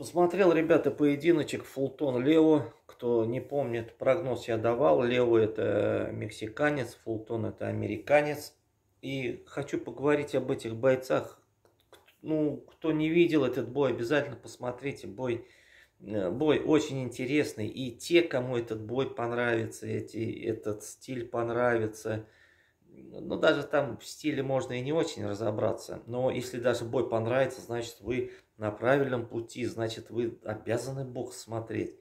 Посмотрел, ребята, поединочек Фултон Лео. Кто не помнит, прогноз я давал. Лео это мексиканец, Фултон это американец. И хочу поговорить об этих бойцах. Ну, кто не видел этот бой, обязательно посмотрите. Бой, э, бой очень интересный. И те, кому этот бой понравится, эти, этот стиль понравится. Ну, даже там в стиле можно и не очень разобраться. Но если даже бой понравится, значит, вы на правильном пути, значит, вы обязаны Бог смотреть.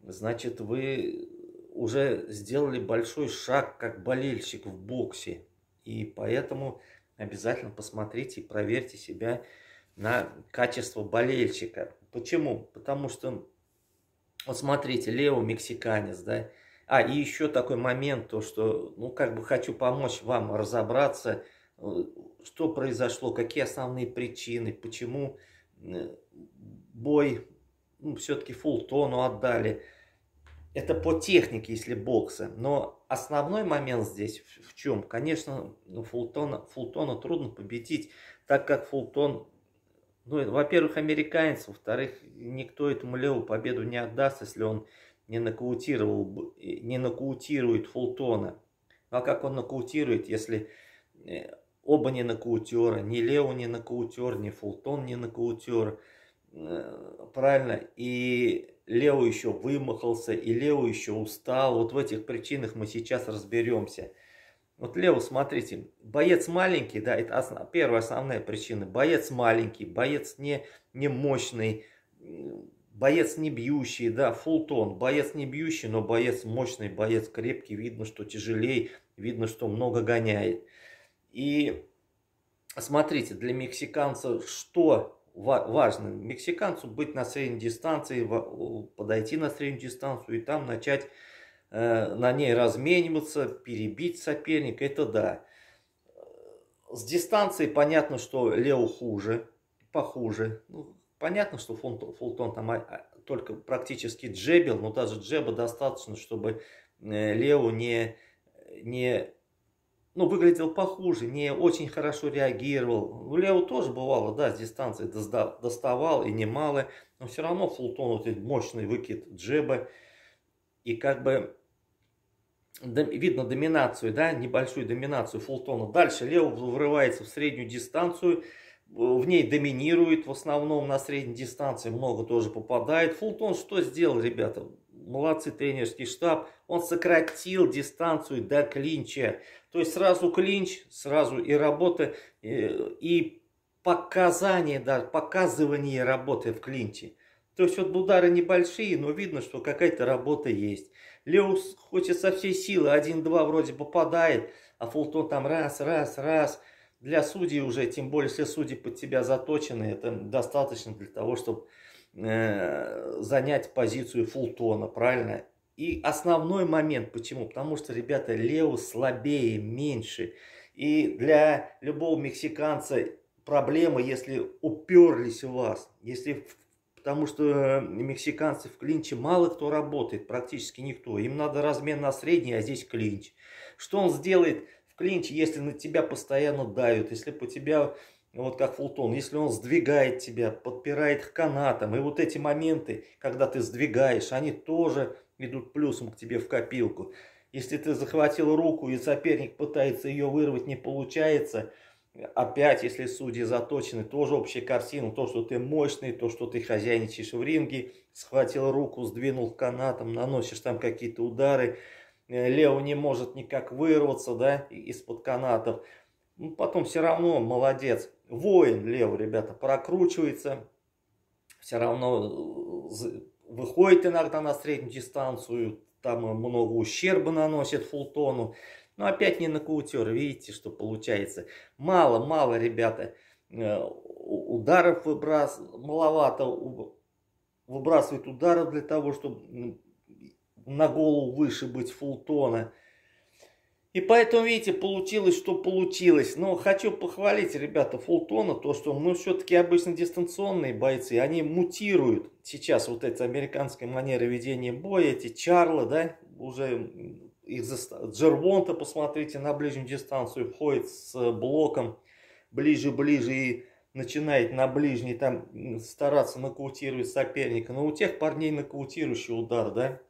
Значит, вы уже сделали большой шаг как болельщик в боксе. И поэтому обязательно посмотрите и проверьте себя на качество болельщика. Почему? Потому что, вот смотрите, Лео мексиканец, да, а, и еще такой момент, то что, ну, как бы хочу помочь вам разобраться, э, что произошло, какие основные причины, почему Э, бой ну, все-таки фултону отдали. Это по технике, если бокса. Но основной момент здесь в, в чем? Конечно, ну фултона, фултона трудно победить, так как фултон, ну, во-первых, американец, во-вторых, никто этому леву победу не отдаст, если он не, нокаутировал, не нокаутирует фултона. А как он нокаутирует, если э, Оба не нокаутера, ни Лео не нокаутер, ни Фултон не нокаутер. Э, правильно, и Лео еще вымахался, и Лео еще устал. Вот в этих причинах мы сейчас разберемся. Вот Лео, смотрите, боец маленький, да, это основ, первая основная причина. Боец маленький, боец не, не мощный, боец не бьющий, да, фултон, боец не бьющий, но боец мощный, боец крепкий, видно, что тяжелее, видно, что много гоняет. И смотрите, для мексиканца что важно? Мексиканцу быть на средней дистанции, подойти на среднюю дистанцию и там начать э, на ней размениваться, перебить соперника, это да. С дистанции понятно, что Лео хуже, похуже. Ну, понятно, что Фултон, Фултон там а, а, только практически джебил, но даже джеба достаточно, чтобы э, Лео не, не ну, выглядел похуже, не очень хорошо реагировал. У Лео тоже бывало, да, с дистанции доставал и немало, но все равно Фултон, вот этот мощный выкид джеба, и как бы видно доминацию, да, небольшую доминацию Фултона. Дальше Лео врывается в среднюю дистанцию, в ней доминирует в основном на средней дистанции, много тоже попадает. Фултон что сделал, ребята? молодцы тренерский штаб, он сократил дистанцию до клинча. То есть сразу клинч, сразу и работа, э, и показание, да, показывание работы в клинче. То есть вот удары небольшие, но видно, что какая-то работа есть. Леус хочет со всей силы, 1-2 вроде попадает, а Фултон там раз, раз, раз. Для судей уже, тем более, если судьи под тебя заточены, это достаточно для того, чтобы Э, занять позицию Фултона, правильно? И основной момент, почему? Потому что, ребята, Лео слабее, меньше. И для любого мексиканца проблема, если уперлись у вас, если потому что э, мексиканцы в клинче мало кто работает, практически никто. Им надо размен на средний, а здесь клинч. Что он сделает в клинче, если на тебя постоянно дают, если по тебя ну, вот как фултон, если он сдвигает тебя, подпирает канатом, и вот эти моменты, когда ты сдвигаешь, они тоже идут плюсом к тебе в копилку. Если ты захватил руку, и соперник пытается ее вырвать, не получается, опять, если судьи заточены, тоже общая картина, то, что ты мощный, то, что ты хозяйничаешь в ринге, схватил руку, сдвинул канатом, наносишь там какие-то удары, э, Лео не может никак вырваться, да, из-под канатов, ну, потом все равно молодец. Воин левый, ребята, прокручивается. Все равно э, выходит иногда на среднюю дистанцию. Там много ущерба наносит фултону. Но опять не на каутер. Видите, что получается. Мало-мало, ребята, э, ударов выбрас... маловато выбрасывает ударов для того, чтобы на голову выше быть фултона. И поэтому, видите, получилось, что получилось. Но хочу похвалить, ребята, Фултона, то, что мы все-таки обычно дистанционные бойцы. Они мутируют сейчас вот эти американской манеры ведения боя, эти Чарлы, да, уже их Джервонта, посмотрите, на ближнюю дистанцию входит с блоком ближе-ближе и начинает на ближний там стараться нокаутировать соперника. Но у тех парней нокаутирующий удар, да,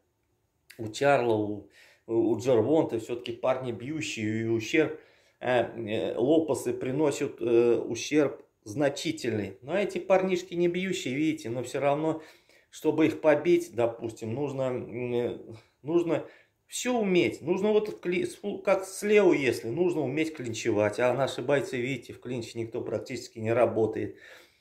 у Чарла, у у Джервонта все-таки парни бьющие и ущерб. Э, э, Лопасы приносят э, ущерб значительный. Но эти парнишки не бьющие, видите, но все равно, чтобы их побить, допустим, нужно, нужно все уметь. Нужно вот как с если, нужно уметь клинчевать. А наши бойцы, видите, в клинче никто практически не работает.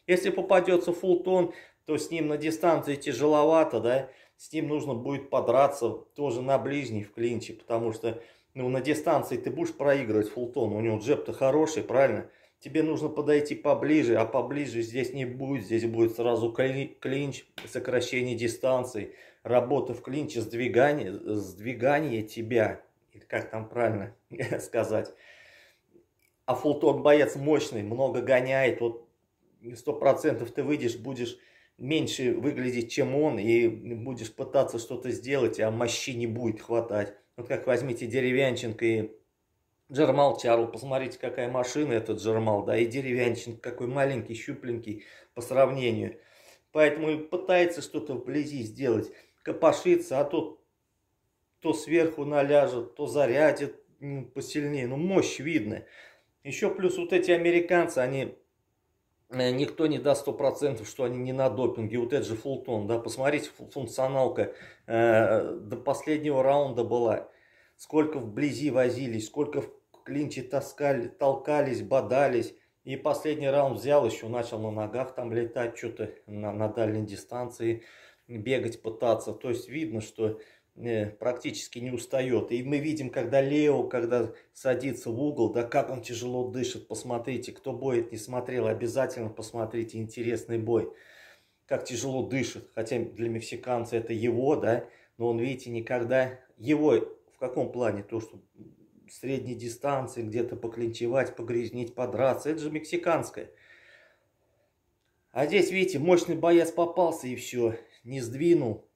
Если попадется фултон, то с ним на дистанции тяжеловато, да, с ним нужно будет подраться тоже на ближней в клинче, потому что ну, на дистанции ты будешь проигрывать Фултон, у него джеб-то хороший, правильно? Тебе нужно подойти поближе, а поближе здесь не будет. Здесь будет сразу клинч, сокращение дистанции, работа в клинче, сдвигание, сдвигание тебя. как там правильно сказать. А фултон боец мощный, много гоняет. Вот сто процентов ты выйдешь, будешь меньше выглядеть, чем он, и будешь пытаться что-то сделать, а мощи не будет хватать. Вот как возьмите Деревянченко и Джермал Чарл, посмотрите, какая машина этот Джермал, да, и Деревянченко, какой маленький, щупленький по сравнению. Поэтому и пытается что-то вблизи сделать, копошится, а тот то сверху наляжет, то зарядит ну, посильнее, ну мощь видно. Еще плюс вот эти американцы, они Э, никто не даст 100%, что они не на допинге. Вот это же Фултон, да, посмотрите, функционалка э, до последнего раунда была. Сколько вблизи возились, сколько в клинче таскали, толкались, бодались. И последний раунд взял, еще начал на ногах там летать, что-то на, на дальней дистанции бегать, пытаться. То есть видно, что Э, практически не устает. И мы видим, когда Лео, когда садится в угол, да как он тяжело дышит, посмотрите. Кто бой не смотрел, обязательно посмотрите, интересный бой. Как тяжело дышит, хотя для мексиканца это его, да, но он, видите, никогда... Его в каком плане? То, что средней дистанции где-то поклинчевать, погрязнить, подраться, это же мексиканское. А здесь, видите, мощный боец попался и все, не сдвинул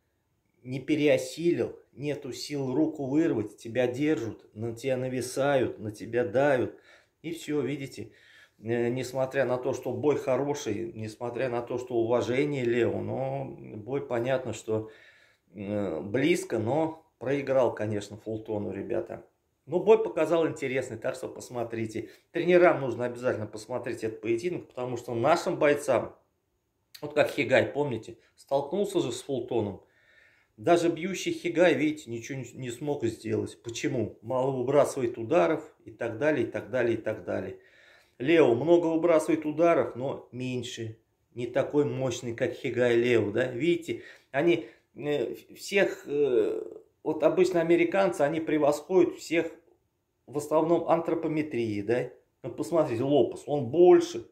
не переосилил, нету сил руку вырвать, тебя держат, на тебя нависают, на тебя давят. И все, видите, э, несмотря на то, что бой хороший, несмотря на то, что уважение Леву, но бой понятно, что э, близко, но проиграл, конечно, Фултону, ребята. Но бой показал интересный, так что посмотрите. Тренерам нужно обязательно посмотреть этот поединок, потому что нашим бойцам, вот как Хигай, помните, столкнулся же с Фултоном, даже бьющий Хигай, видите, ничего не смог сделать. Почему? Мало выбрасывает ударов и так далее, и так далее, и так далее. Лео много выбрасывает ударов, но меньше. Не такой мощный, как Хигай Лео, да? Видите, они э, всех, э, вот обычно американцы, они превосходят всех в основном антропометрии, да? Ну, посмотрите, Лопес, он больше,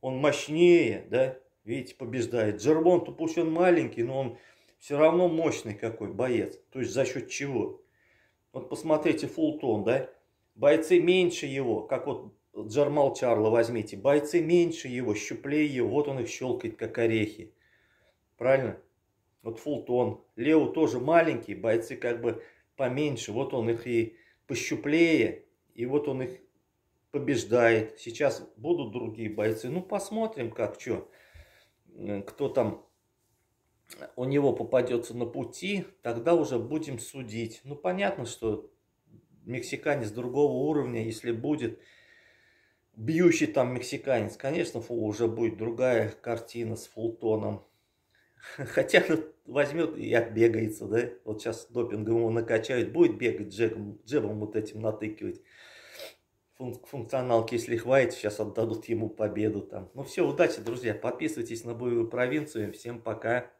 он мощнее, да? Видите, побеждает. Джербон, тупо он маленький, но он все равно мощный какой боец. То есть за счет чего? Вот посмотрите Фултон, да? Бойцы меньше его, как вот Джармал Чарла возьмите. Бойцы меньше его, щуплее его. Вот он их щелкает, как орехи. Правильно? Вот Фултон. Лео тоже маленький, бойцы как бы поменьше. Вот он их и пощуплее. И вот он их побеждает. Сейчас будут другие бойцы. Ну, посмотрим, как что. Кто там у него попадется на пути, тогда уже будем судить. Ну, понятно, что мексиканец другого уровня, если будет бьющий там мексиканец, конечно, фу, уже будет другая картина с фултоном. Хотя возьмет и отбегается, да? Вот сейчас допингом его накачают, будет бегать джебом, джебом вот этим натыкивать. функционалки, если хватит, сейчас отдадут ему победу там. Ну все, удачи, друзья. Подписывайтесь на боевую провинцию. Всем пока.